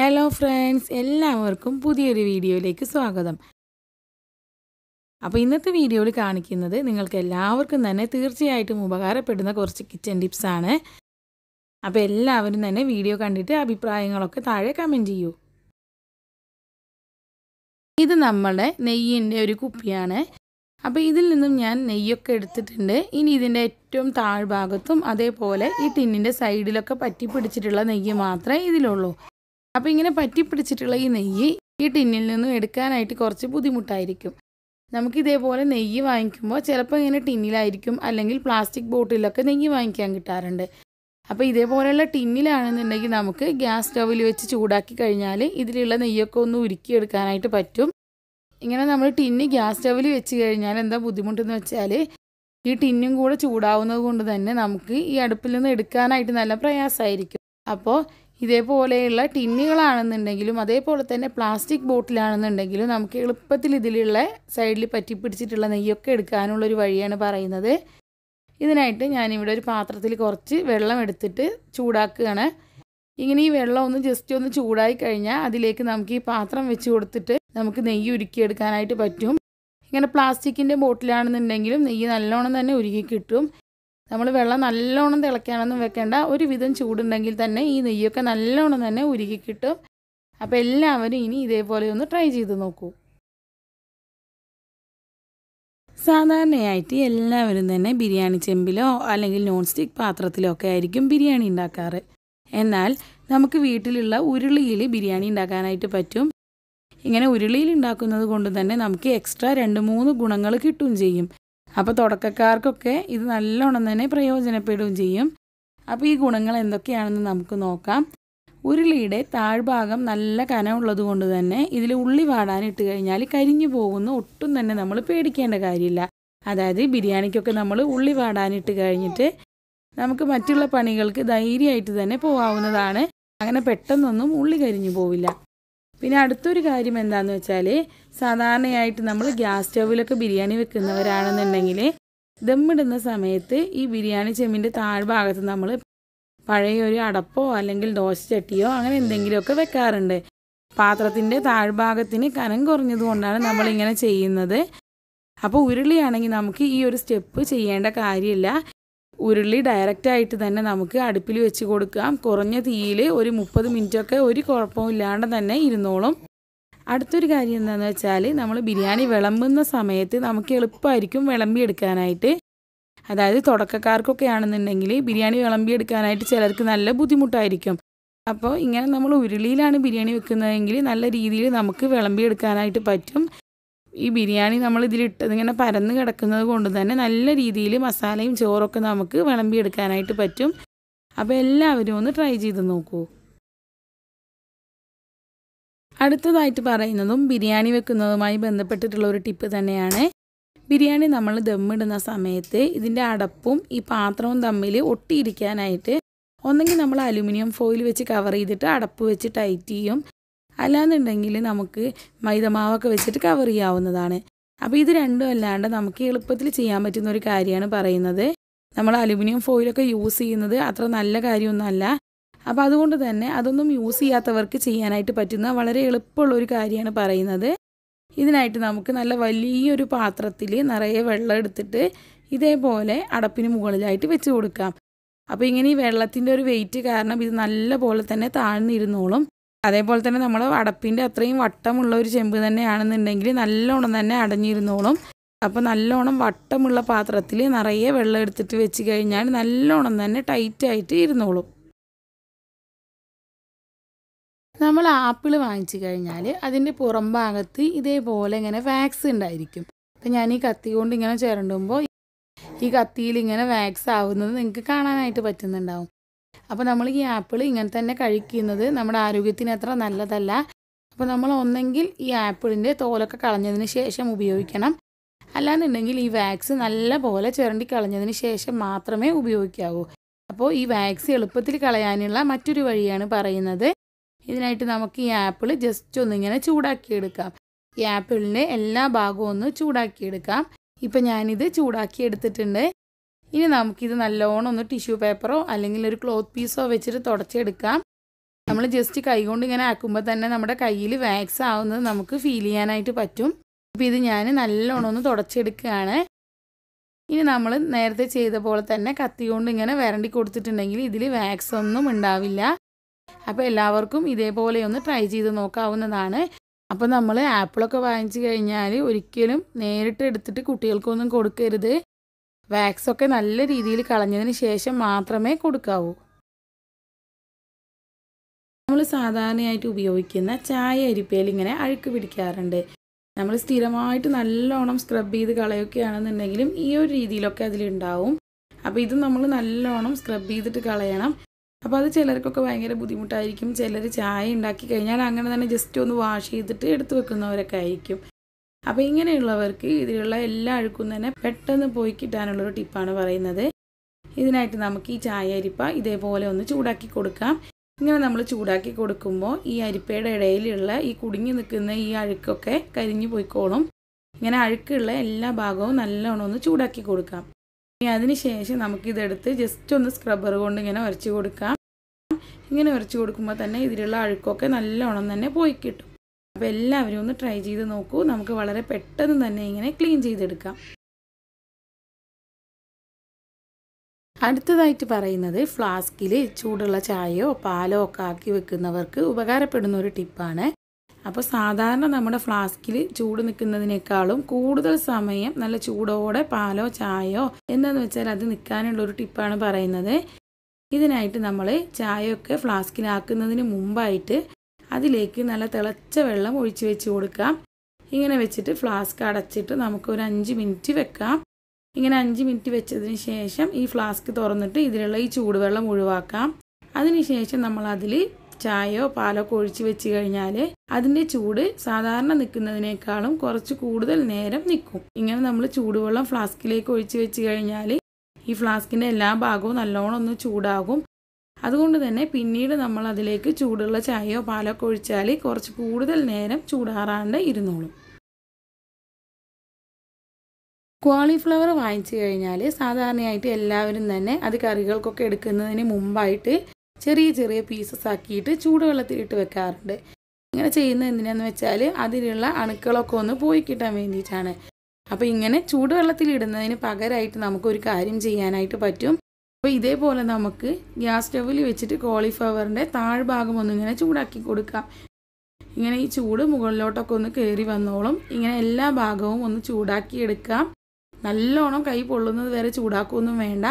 hello friends എല്ലാവർക്കും പുതിയൊരു വീഡിയോയിലേക്ക് സ്വാഗതം അപ്പോൾ ഇന്നത്തെ വീഡിയോയിൽ കാണിക്കുന്നത് നിങ്ങൾക്ക് എല്ലാവർക്കും തന്നെ തീർച്ചയായിട്ടും ഉപകാരപ്പെടുന്ന കുറച്ച് കിച്ചൺ ടിപ്സാണ് അപ്പോൾ എല്ലാവരും തന്നെ വീഡിയോ കണ്ടിട്ട് അഭിപ്രായങ്ങളൊക്കെ താഴെ കമൻറ്റ് ചെയ്യൂ ഇത് നമ്മുടെ നെയ്യിൻ്റെ ഒരു കുപ്പിയാണ് അപ്പോൾ ഇതിൽ നിന്നും ഞാൻ നെയ്യൊക്കെ എടുത്തിട്ടുണ്ട് ഇനി ഇതിൻ്റെ ഏറ്റവും താഴ്ഭാഗത്തും അതേപോലെ ഈ ടിന്നിൻ്റെ സൈഡിലൊക്കെ പറ്റി പിടിച്ചിട്ടുള്ള നെയ്യ് മാത്രമേ ഇതിലുള്ളൂ അപ്പോൾ ഇങ്ങനെ പറ്റിപ്പിടിച്ചിട്ടുള്ള ഈ നെയ്യ് ഈ ടിന്നിൽ നിന്നും എടുക്കാനായിട്ട് കുറച്ച് ബുദ്ധിമുട്ടായിരിക്കും നമുക്ക് ഇതേപോലെ നെയ്യ് വാങ്ങിക്കുമ്പോൾ ചിലപ്പോൾ ഇങ്ങനെ ടിന്നിലായിരിക്കും അല്ലെങ്കിൽ പ്ലാസ്റ്റിക് ബോട്ടിലൊക്കെ നെയ്യ് വാങ്ങിക്കാൻ കിട്ടാറുണ്ട് അപ്പോൾ ഇതേപോലെയുള്ള ടിന്നിലാണെന്നുണ്ടെങ്കിൽ നമുക്ക് ഗ്യാസ് സ്റ്റവിൽ വെച്ച് ചൂടാക്കി കഴിഞ്ഞാൽ ഇതിലുള്ള നെയ്യൊക്കെ ഒന്ന് ഉരുക്കിയെടുക്കാനായിട്ട് പറ്റും ഇങ്ങനെ നമ്മൾ ടിന്നി ഗ്യാസ് സ്റ്റവിൽ വെച്ച് കഴിഞ്ഞാൽ എന്താ ബുദ്ധിമുട്ടെന്ന് വെച്ചാൽ ഈ ടിന്നും കൂടെ ചൂടാവുന്നത് കൊണ്ട് തന്നെ നമുക്ക് ഈ അടുപ്പിൽ നിന്ന് എടുക്കാനായിട്ട് നല്ല പ്രയാസമായിരിക്കും അപ്പോൾ ഇതേപോലെയുള്ള ടിന്നുകളാണെന്നുണ്ടെങ്കിലും അതേപോലെ തന്നെ പ്ലാസ്റ്റിക് ബോട്ടിലാണെന്നുണ്ടെങ്കിലും നമുക്ക് എളുപ്പത്തിൽ ഇതിലുള്ള സൈഡിൽ പറ്റി പിടിച്ചിട്ടുള്ള നെയ്യൊക്കെ എടുക്കാനുള്ളൊരു വഴിയാണ് പറയുന്നത് ഇതിനായിട്ട് ഞാനിവിടെ ഒരു പാത്രത്തിൽ കുറച്ച് വെള്ളം എടുത്തിട്ട് ചൂടാക്കുകയാണ് ഇങ്ങനെ ഈ വെള്ളം ഒന്ന് ജസ്റ്റ് ഒന്ന് ചൂടായി കഴിഞ്ഞാൽ അതിലേക്ക് നമുക്ക് ഈ പാത്രം വെച്ച് കൊടുത്തിട്ട് നമുക്ക് നെയ്യ് ഉരുക്കിയെടുക്കാനായിട്ട് പറ്റും ഇങ്ങനെ പ്ലാസ്റ്റിക്കിൻ്റെ ബോട്ടിലാണെന്നുണ്ടെങ്കിലും നെയ്യ് നല്ലോണം തന്നെ ഉരുക്കി കിട്ടും നമ്മൾ വെള്ളം നല്ലോണം തിളയ്ക്കാനൊന്നും വെക്കേണ്ട ഒരു വിധം ചൂടുണ്ടെങ്കിൽ തന്നെ ഈ നെയ്യൊക്കെ നല്ലോണം തന്നെ ഉരുകി കിട്ടും അപ്പോൾ എല്ലാവരും ഇനി ഇതേപോലെ ഒന്ന് ട്രൈ ചെയ്ത് നോക്കൂ സാധാരണയായിട്ട് എല്ലാവരും തന്നെ ബിരിയാണി ചെമ്പിലോ അല്ലെങ്കിൽ നോൺ സ്റ്റിക്ക് പാത്രത്തിലോ ഒക്കെ ആയിരിക്കും ബിരിയാണി ഉണ്ടാക്കാറ് എന്നാൽ നമുക്ക് വീട്ടിലുള്ള ഉരുളിയിൽ ബിരിയാണി ഉണ്ടാക്കാനായിട്ട് പറ്റും ഇങ്ങനെ ഉരുളിയിൽ ഉണ്ടാക്കുന്നത് കൊണ്ട് തന്നെ നമുക്ക് എക്സ്ട്രാ രണ്ട് മൂന്ന് ഗുണങ്ങൾ കിട്ടുകയും ചെയ്യും അപ്പോൾ തുടക്കക്കാർക്കൊക്കെ ഇത് നല്ലോണം തന്നെ പ്രയോജനപ്പെടുകയും ചെയ്യും അപ്പോൾ ഈ ഗുണങ്ങൾ എന്തൊക്കെയാണെന്ന് നമുക്ക് നോക്കാം ഉരുളിയുടെ താഴ്ഭാഗം നല്ല കനമുള്ളത് കൊണ്ട് തന്നെ ഇതിൽ ഉള്ളി വാടാനിട്ട് കഴിഞ്ഞാൽ കരിഞ്ഞു പോകുന്നു ഒട്ടും തന്നെ നമ്മൾ പേടിക്കേണ്ട കാര്യമില്ല അതായത് ബിരിയാണിക്കൊക്കെ നമ്മൾ ഉള്ളി വാടാനിട്ട് കഴിഞ്ഞിട്ട് നമുക്ക് മറ്റുള്ള പണികൾക്ക് ധൈര്യമായിട്ട് തന്നെ പോകാവുന്നതാണ് അങ്ങനെ പെട്ടെന്നൊന്നും ഉള്ളി കരിഞ്ഞു പോവില്ല പിന്നെ അടുത്തൊരു കാര്യം എന്താണെന്ന് വെച്ചാൽ സാധാരണയായിട്ട് നമ്മൾ ഗ്യാസ് സ്റ്റൗവിലൊക്കെ ബിരിയാണി വെക്കുന്നവരാണെന്നുണ്ടെങ്കിൽ ദമ്മിടുന്ന സമയത്ത് ഈ ബിരിയാണി ചെമ്മിൻ്റെ താഴ്ഭാഗത്ത് നമ്മൾ പഴയ ഒരു അടപ്പോ അല്ലെങ്കിൽ ദോശ ചട്ടിയോ അങ്ങനെ എന്തെങ്കിലുമൊക്കെ വെക്കാറുണ്ട് പാത്രത്തിൻ്റെ താഴ്ഭാഗത്തിന് കനം കുറഞ്ഞതുകൊണ്ടാണ് നമ്മളിങ്ങനെ ചെയ്യുന്നത് അപ്പോൾ ഉരുളിയാണെങ്കിൽ നമുക്ക് ഈ ഒരു സ്റ്റെപ്പ് ചെയ്യേണ്ട കാര്യമില്ല ഉരുളി ഡയറക്റ്റായിട്ട് തന്നെ നമുക്ക് അടുപ്പിൽ വെച്ച് കൊടുക്കാം കുറഞ്ഞ തീയിൽ ഒരു മുപ്പത് മിനിറ്റൊക്കെ ഒരു കുഴപ്പമില്ലാണ്ട് തന്നെ ഇരുന്നോളും അടുത്തൊരു കാര്യം എന്താണെന്ന് വെച്ചാൽ നമ്മൾ ബിരിയാണി വിളമ്പുന്ന സമയത്ത് നമുക്ക് എളുപ്പമായിരിക്കും വിളമ്പിയെടുക്കാനായിട്ട് അതായത് തുടക്കക്കാർക്കൊക്കെ ആണെന്നുണ്ടെങ്കിൽ ബിരിയാണി വിളമ്പിയെടുക്കാനായിട്ട് ചിലർക്ക് നല്ല ബുദ്ധിമുട്ടായിരിക്കും അപ്പോൾ ഇങ്ങനെ നമ്മൾ ഉരുളിയിലാണ് ബിരിയാണി വെക്കുന്നതെങ്കിൽ നല്ല രീതിയിൽ നമുക്ക് വിളമ്പിയെടുക്കാനായിട്ട് പറ്റും ഈ ബിരിയാണി നമ്മൾ ഇതിലിട്ടത് ഇങ്ങനെ പരന്ന് കിടക്കുന്നത് കൊണ്ട് തന്നെ നല്ല രീതിയിൽ മസാലയും ചോറൊക്കെ നമുക്ക് വിളമ്പിയെടുക്കാനായിട്ട് പറ്റും അപ്പോൾ എല്ലാവരും ഒന്ന് ട്രൈ ചെയ്ത് നോക്കൂ അടുത്തതായിട്ട് പറയുന്നതും ബിരിയാണി വെക്കുന്നതുമായി ബന്ധപ്പെട്ടിട്ടുള്ള ഒരു ടിപ്പ് തന്നെയാണ് ബിരിയാണി നമ്മൾ ദമ്മിടുന്ന സമയത്ത് ഇതിൻ്റെ അടപ്പും ഈ പാത്രവും തമ്മിൽ ഒട്ടിയിരിക്കാനായിട്ട് ഒന്നെങ്കിൽ നമ്മൾ അലുമിനിയം ഫോയിൽ വെച്ച് കവർ ചെയ്തിട്ട് അടപ്പ് വെച്ച് ടൈറ്റ് ചെയ്യും അല്ലാന്നുണ്ടെങ്കിൽ നമുക്ക് മൈദമാവൊക്കെ വെച്ചിട്ട് കവർ ചെയ്യാവുന്നതാണ് അപ്പോൾ ഇത് രണ്ടും അല്ലാണ്ട് നമുക്ക് എളുപ്പത്തിൽ ചെയ്യാൻ പറ്റുന്ന ഒരു കാര്യമാണ് പറയുന്നത് നമ്മൾ അലുമിനിയം ഫോയിലൊക്കെ യൂസ് ചെയ്യുന്നത് അത്ര നല്ല കാര്യമൊന്നുമല്ല അപ്പോൾ അതുകൊണ്ട് തന്നെ അതൊന്നും യൂസ് ചെയ്യാത്തവർക്ക് ചെയ്യാനായിട്ട് പറ്റുന്ന വളരെ എളുപ്പമുള്ളൊരു ഒരു കാര്യമാണ് പറയുന്നത് ഇതിനായിട്ട് നമുക്ക് നല്ല വലിയൊരു പാത്രത്തിൽ നിറയെ വെള്ളം എടുത്തിട്ട് ഇതേപോലെ അടപ്പിന് മുകളിലായിട്ട് വെച്ച് കൊടുക്കാം അപ്പോൾ ഇങ്ങനെ ഈ വെള്ളത്തിൻ്റെ ഒരു വെയിറ്റ് കാരണം ഇത് നല്ല പോലെ തന്നെ താഴ്ന്നിരുന്നോളും അതേപോലെ തന്നെ നമ്മൾ അടപ്പിൻ്റെ അത്രയും വട്ടമുള്ള ഒരു ചെമ്പ് തന്നെയാണെന്നുണ്ടെങ്കിൽ നല്ലോണം തന്നെ അടഞ്ഞിരുന്നോളും അപ്പോൾ നല്ലോണം വട്ടമുള്ള പാത്രത്തിൽ നിറയെ വെള്ളം എടുത്തിട്ട് വെച്ച് കഴിഞ്ഞാൽ നല്ലോണം തന്നെ ടൈറ്റായിട്ട് ഇരുന്നോളും നമ്മൾ ആപ്പിൾ വാങ്ങിച്ചു കഴിഞ്ഞാൽ അതിൻ്റെ പുറം ഭാഗത്ത് ഇതേപോലെ ഇങ്ങനെ വാക്സ് ഉണ്ടായിരിക്കും അപ്പം ഞാൻ ഈ കത്തി കൊണ്ട് ഇങ്ങനെ ചിരണ്ടുമ്പോൾ ഈ കത്തിയിൽ ഇങ്ങനെ വാക്സ് ആവുന്നത് നിങ്ങൾക്ക് കാണാനായിട്ട് പറ്റുന്നുണ്ടാവും അപ്പോൾ നമ്മൾ ഈ ആപ്പിൾ ഇങ്ങനെ തന്നെ കഴിക്കുന്നത് നമ്മുടെ ആരോഗ്യത്തിന് അത്ര നല്ലതല്ല അപ്പോൾ നമ്മൾ ഒന്നെങ്കിൽ ഈ ആപ്പിളിൻ്റെ തോലൊക്കെ കളഞ്ഞതിന് ശേഷം ഉപയോഗിക്കണം അല്ലാന്നുണ്ടെങ്കിൽ ഈ വാക്സ് നല്ല പോലെ ചിരണ്ടി കളഞ്ഞതിന് ശേഷം മാത്രമേ ഉപയോഗിക്കാവൂ അപ്പോൾ ഈ വാക്സ് എളുപ്പത്തിൽ കളയാനുള്ള മറ്റൊരു വഴിയാണ് പറയുന്നത് ഇതിനായിട്ട് നമുക്ക് ഈ ആപ്പിൾ ജസ്റ്റ് ഒന്നിങ്ങനെ ചൂടാക്കിയെടുക്കാം ഈ ആപ്പിളിൻ്റെ എല്ലാ ഭാഗവും ഒന്ന് ചൂടാക്കിയെടുക്കാം ഇപ്പം ഞാനിത് ചൂടാക്കി എടുത്തിട്ടുണ്ട് ഇനി നമുക്കിത് നല്ലോണം ഒന്ന് ടിഷ്യൂ പേപ്പറോ അല്ലെങ്കിൽ ഒരു ക്ലോത്ത് പീസോ വെച്ചിട്ട് തുടച്ചെടുക്കാം നമ്മൾ ജസ്റ്റ് കൈകൊണ്ട് ഇങ്ങനെ ആക്കുമ്പോൾ തന്നെ നമ്മുടെ കയ്യിൽ വാക്സ് ആവുന്നത് നമുക്ക് ഫീൽ ചെയ്യാനായിട്ട് പറ്റും അപ്പോൾ ഇത് ഞാൻ നല്ലോണം ഒന്ന് തുടച്ചെടുക്കുകയാണ് ഇനി നമ്മൾ നേരത്തെ ചെയ്ത പോലെ തന്നെ കത്തി കൊണ്ട് ഇങ്ങനെ വരണ്ടി കൊടുത്തിട്ടുണ്ടെങ്കിൽ ഇതിൽ വാക്സ് ഒന്നും ഉണ്ടാവില്ല അപ്പോൾ എല്ലാവർക്കും ഇതേപോലെ ഒന്ന് ട്രൈ ചെയ്ത് നോക്കാവുന്നതാണ് അപ്പോൾ നമ്മൾ ആപ്പിളൊക്കെ വാങ്ങിച്ചു കഴിഞ്ഞാൽ ഒരിക്കലും നേരിട്ട് എടുത്തിട്ട് കുട്ടികൾക്കൊന്നും കൊടുക്കരുത് വാക്സൊക്കെ നല്ല രീതിയിൽ കളഞ്ഞതിന് ശേഷം മാത്രമേ കൊടുക്കാവൂ നമ്മൾ സാധാരണയായിട്ട് ഉപയോഗിക്കുന്ന ചായ അരിപ്പയിൽ ഇങ്ങനെ അഴുക്ക് പിടിക്കാറുണ്ട് നമ്മൾ സ്ഥിരമായിട്ട് നല്ലോണം സ്ക്രബ് ചെയ്ത് കളയൊക്കെയാണെന്നുണ്ടെങ്കിലും ഈ ഒരു രീതിയിലൊക്കെ അതിലുണ്ടാവും അപ്പോൾ ഇത് നമ്മൾ നല്ലോണം സ്ക്രബ് ചെയ്തിട്ട് കളയണം അപ്പോൾ അത് ചിലർക്കൊക്കെ ഭയങ്കര ബുദ്ധിമുട്ടായിരിക്കും ചിലർ ചായ ഉണ്ടാക്കി കഴിഞ്ഞാൽ അങ്ങനെ തന്നെ ജസ്റ്റ് ഒന്ന് വാഷ് ചെയ്തിട്ട് എടുത്തു വെക്കുന്നവരൊക്കെ ആയിരിക്കും അപ്പോൾ ഇങ്ങനെയുള്ളവർക്ക് ഇതിലുള്ള എല്ലാ അഴുക്കും തന്നെ പെട്ടെന്ന് പോയി കിട്ടാനുള്ളൊരു ടിപ്പാണ് പറയുന്നത് ഇതിനായിട്ട് നമുക്ക് ഈ ചായ അരിപ്പ ഇതേപോലെ ഒന്ന് ചൂടാക്കി കൊടുക്കാം ഇങ്ങനെ നമ്മൾ ചൂടാക്കി കൊടുക്കുമ്പോൾ ഈ അരിപ്പയുടെ ഇടയിലുള്ള ഈ കുടുങ്ങി നിൽക്കുന്ന ഈ അഴുക്കൊക്കെ കരിഞ്ഞു പോയിക്കോളും ഇങ്ങനെ അഴുക്കുള്ള എല്ലാ ഭാഗവും നല്ലോണം ഒന്ന് ചൂടാക്കി കൊടുക്കാം ഇനി അതിനുശേഷം നമുക്കിതെടുത്ത് ജസ്റ്റ് ഒന്ന് സ്ക്രബ്ബർ കൊണ്ട് ഇങ്ങനെ ഉരച്ച് കൊടുക്കാം ഇങ്ങനെ ഉരച്ച് കൊടുക്കുമ്പോൾ തന്നെ ഇതിലുള്ള അഴുക്കൊക്കെ നല്ലോണം തന്നെ പോയി കിട്ടും അപ്പോൾ എല്ലാവരും ഒന്ന് ട്രൈ ചെയ്ത് നോക്കൂ നമുക്ക് വളരെ പെട്ടെന്ന് തന്നെ ഇങ്ങനെ ക്ലീൻ ചെയ്തെടുക്കാം അടുത്തതായിട്ട് പറയുന്നത് ഫ്ലാസ്കിൽ ചൂടുള്ള ചായയോ പാലോ ഒക്കെ ആക്കി വെക്കുന്നവർക്ക് ഉപകാരപ്പെടുന്ന ഒരു ടിപ്പാണ് അപ്പോൾ സാധാരണ നമ്മുടെ ഫ്ലാസ്കിൽ ചൂട് നിൽക്കുന്നതിനേക്കാളും കൂടുതൽ സമയം നല്ല ചൂടോടെ പാലോ ചായയോ എന്താണെന്ന് വെച്ചാൽ അത് നിൽക്കാനുള്ള ഒരു ടിപ്പാണ് പറയുന്നത് ഇതിനായിട്ട് നമ്മൾ ചായയൊക്കെ ഫ്ലാസ്കിലാക്കുന്നതിന് മുമ്പായിട്ട് അതിലേക്ക് നല്ല തിളച്ച വെള്ളം ഒഴിച്ച് വെച്ച് കൊടുക്കാം ഇങ്ങനെ വെച്ചിട്ട് ഫ്ലാസ്ക് അടച്ചിട്ട് നമുക്ക് ഒരു അഞ്ച് മിനിറ്റ് വെക്കാം ഇങ്ങനെ അഞ്ച് മിനിറ്റ് വെച്ചതിന് ശേഷം ഈ ഫ്ലാസ്ക് തുറന്നിട്ട് ഇതിലുള്ള ഈ ചൂടുവെള്ളം ഒഴിവാക്കാം അതിനുശേഷം നമ്മൾ അതിൽ ചായയോ പാലോ ഒക്കെ ഒഴിച്ച് വെച്ച് കഴിഞ്ഞാൽ അതിൻ്റെ ചൂട് സാധാരണ നിൽക്കുന്നതിനേക്കാളും കുറച്ച് കൂടുതൽ നേരം നിൽക്കും ഇങ്ങനെ നമ്മൾ ചൂടുവെള്ളം ഫ്ലാസ്കിലേക്ക് ഒഴിച്ച് വെച്ച് കഴിഞ്ഞാൽ ഈ ഫ്ലാസ്കിൻ്റെ എല്ലാ ഭാഗവും നല്ലോണം ഒന്ന് ചൂടാകും അതുകൊണ്ട് തന്നെ പിന്നീട് നമ്മൾ അതിലേക്ക് ചൂടുള്ള ചായയോ പാലൊക്കെ ഒഴിച്ചാൽ കുറച്ച് കൂടുതൽ നേരം ചൂടാറാണ്ട് ഇരുന്നോളും കോളിഫ്ലവർ വാങ്ങിച്ചു കഴിഞ്ഞാൽ സാധാരണയായിട്ട് എല്ലാവരും തന്നെ അത് കറികൾക്കൊക്കെ എടുക്കുന്നതിന് മുമ്പായിട്ട് ചെറിയ ചെറിയ പീസസ് ആക്കിയിട്ട് ചൂടുവെള്ളത്തിലിട്ട് വെക്കാറുണ്ട് ഇങ്ങനെ ചെയ്യുന്നത് എന്തിനാന്ന് വെച്ചാൽ അതിലുള്ള അണുക്കളൊക്കെ ഒന്ന് പോയി കിട്ടാൻ വേണ്ടിയിട്ടാണ് അപ്പോൾ ഇങ്ങനെ ചൂടുവെള്ളത്തിലിടുന്നതിന് പകരമായിട്ട് നമുക്കൊരു കാര്യം ചെയ്യാനായിട്ട് പറ്റും അപ്പോൾ ഇതേപോലെ നമുക്ക് ഗ്യാസ് സ്റ്റവിൽ വെച്ചിട്ട് കോളിഫ്ലവറിൻ്റെ താഴ്ഭാഗം ഒന്ന് ഇങ്ങനെ ചൂടാക്കി കൊടുക്കാം ഇങ്ങനെ ഈ ചൂട് മുകളിലോട്ടൊക്കെ ഒന്ന് കയറി വന്നോളും ഇങ്ങനെ എല്ലാ ഭാഗവും ഒന്ന് ചൂടാക്കി എടുക്കാം നല്ലോണം കൈ പൊള്ളുന്നത് വരെ ചൂടാക്കുമൊന്നും വേണ്ട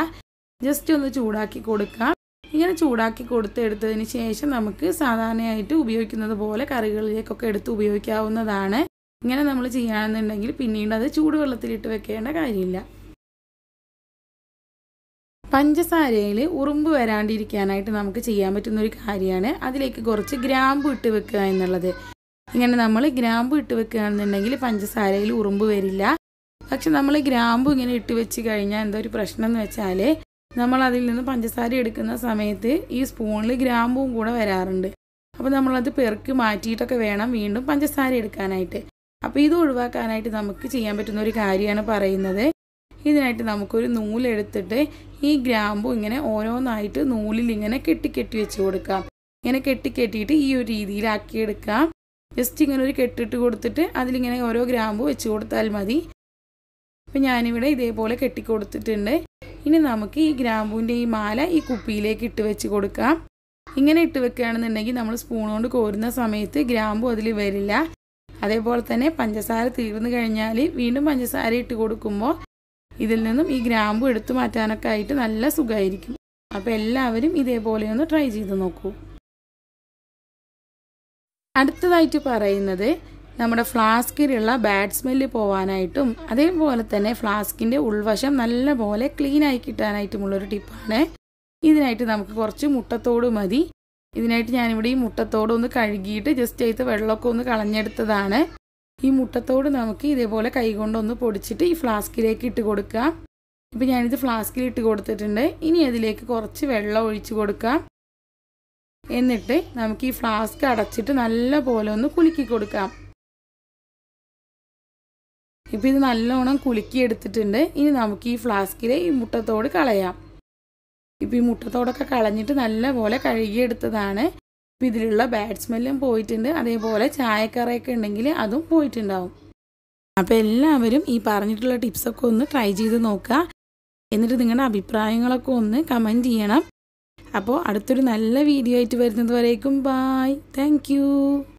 ജസ്റ്റ് ഒന്ന് ചൂടാക്കി കൊടുക്കാം ഇങ്ങനെ ചൂടാക്കി കൊടുത്തെടുത്തതിന് ശേഷം നമുക്ക് സാധാരണയായിട്ട് ഉപയോഗിക്കുന്നത് പോലെ കറികളിലേക്കൊക്കെ എടുത്ത് ഉപയോഗിക്കാവുന്നതാണ് ഇങ്ങനെ നമ്മൾ ചെയ്യുകയാണെന്നുണ്ടെങ്കിൽ പിന്നീട് അത് ചൂടുവെള്ളത്തിലിട്ട് വെക്കേണ്ട കാര്യമില്ല പഞ്ചസാരയിൽ ഉറുമ്പ് വരാണ്ടിരിക്കാനായിട്ട് നമുക്ക് ചെയ്യാൻ പറ്റുന്ന ഒരു കാര്യമാണ് അതിലേക്ക് കുറച്ച് ഗ്രാമ്പു ഇട്ട് വെക്കുക എന്നുള്ളത് ഇങ്ങനെ നമ്മൾ ഗ്രാമ്പു ഇട്ട് വെക്കുകയാണെന്നുണ്ടെങ്കിൽ പഞ്ചസാരയിൽ ഉറുമ്പ് വരില്ല പക്ഷെ നമ്മൾ ഗ്രാമ്പു ഇങ്ങനെ ഇട്ട് വെച്ച് കഴിഞ്ഞാൽ എന്താ ഒരു പ്രശ്നം എന്ന് വെച്ചാൽ നമ്മൾ അതിൽ നിന്ന് പഞ്ചസാര എടുക്കുന്ന സമയത്ത് ഈ സ്പൂണിൽ ഗ്രാമ്പും കൂടെ വരാറുണ്ട് അപ്പോൾ നമ്മളത് പെറുക്കി മാറ്റിയിട്ടൊക്കെ വേണം വീണ്ടും പഞ്ചസാര എടുക്കാനായിട്ട് അപ്പോൾ ഇത് ഒഴിവാക്കാനായിട്ട് നമുക്ക് ചെയ്യാൻ പറ്റുന്ന ഒരു കാര്യമാണ് പറയുന്നത് ഇതിനായിട്ട് നമുക്കൊരു നൂലെടുത്തിട്ട് ഈ ഗ്രാമ്പു ഇങ്ങനെ ഓരോന്നായിട്ട് നൂലിൽ ഇങ്ങനെ കെട്ടിക്കെട്ടി വെച്ച് കൊടുക്കാം ഇങ്ങനെ കെട്ടിക്കെട്ടിയിട്ട് ഈ ഒരു രീതിയിലാക്കി എടുക്കാം ജസ്റ്റ് ഇങ്ങനെ ഒരു കെട്ടിട്ട് കൊടുത്തിട്ട് അതിലിങ്ങനെ ഓരോ ഗ്രാമ്പു വെച്ച് കൊടുത്താൽ മതി അപ്പം ഞാനിവിടെ ഇതേപോലെ കെട്ടിക്കൊടുത്തിട്ടുണ്ട് ഇനി നമുക്ക് ഈ ഗ്രാമ്പുവിൻ്റെ ഈ മാല ഈ കുപ്പിയിലേക്ക് ഇട്ട് വെച്ച് കൊടുക്കാം ഇങ്ങനെ ഇട്ട് വെക്കുകയാണെന്നുണ്ടെങ്കിൽ നമ്മൾ സ്പൂൺ കൊണ്ട് കോരുന്ന സമയത്ത് ഗ്രാമ്പു അതിൽ വരില്ല അതേപോലെ തന്നെ പഞ്ചസാര തീർന്നു കഴിഞ്ഞാൽ വീണ്ടും പഞ്ചസാര ഇട്ട് കൊടുക്കുമ്പോൾ ഇതിൽ നിന്നും ഈ ഗ്രാമ്പു എടുത്തു മാറ്റാനൊക്കെ ആയിട്ട് നല്ല സുഖമായിരിക്കും അപ്പോൾ എല്ലാവരും ഇതേപോലെ ഒന്ന് ട്രൈ ചെയ്ത് നോക്കൂ അടുത്തതായിട്ട് പറയുന്നത് നമ്മുടെ ഫ്ലാസ്കിലുള്ള ബാഡ് സ്മെല്ല് പോവാനായിട്ടും അതേപോലെ തന്നെ ഫ്ലാസ്കിൻ്റെ ഉൾവശം നല്ലപോലെ ക്ലീൻ ആയി കിട്ടാനായിട്ടുമുള്ളൊരു ടിപ്പാണ് ഇതിനായിട്ട് നമുക്ക് കുറച്ച് മുട്ടത്തോട് മതി ഇതിനായിട്ട് ഞാനിവിടെ ഈ മുട്ടത്തോടൊന്ന് ഒന്ന് കഴുകിയിട്ട് ജസ്റ്റ് അതിൽ വെള്ളമൊക്കെ ഒന്ന് കളഞ്ഞെടുത്തതാണ് ഈ മുട്ടത്തോട് നമുക്ക് ഇതേപോലെ കൈകൊണ്ടൊന്ന് പൊടിച്ചിട്ട് ഈ ഫ്ലാസ്കിലേക്ക് ഇട്ട് കൊടുക്കുക ഇപ്പം ഞാനിത് ഫ്ലാസ്കിൽ ഇട്ട് കൊടുത്തിട്ടുണ്ട് ഇനി അതിലേക്ക് കുറച്ച് വെള്ളം ഒഴിച്ച് കൊടുക്കാം എന്നിട്ട് നമുക്ക് ഈ ഫ്ലാസ്ക് അടച്ചിട്ട് നല്ല പോലെ ഒന്ന് കുലുക്കി കൊടുക്കാം ഇപ്പം ഇത് നല്ലോണം കുലുക്കി എടുത്തിട്ടുണ്ട് ഇനി നമുക്ക് ഈ ഫ്ലാസ്കിലെ ഈ മുട്ടത്തോട് കളയാം ഇപ്പം ഈ മുട്ടത്തോടൊക്കെ കളഞ്ഞിട്ട് നല്ല പോലെ കഴുകിയെടുത്തതാണ് അപ്പം ഇതിലുള്ള ബാഡ് സ്മെല്ലും പോയിട്ടുണ്ട് അതേപോലെ ചായക്കറയൊക്കെ ഉണ്ടെങ്കിൽ അതും പോയിട്ടുണ്ടാവും അപ്പോൾ എല്ലാവരും ഈ പറഞ്ഞിട്ടുള്ള ടിപ്സൊക്കെ ഒന്ന് ട്രൈ ചെയ്ത് നോക്കുക എന്നിട്ട് നിങ്ങളുടെ അഭിപ്രായങ്ങളൊക്കെ ഒന്ന് കമൻറ്റ് ചെയ്യണം അപ്പോൾ അടുത്തൊരു നല്ല വീഡിയോ ആയിട്ട് വരുന്നത് വരേക്കും ബായ് താങ്ക്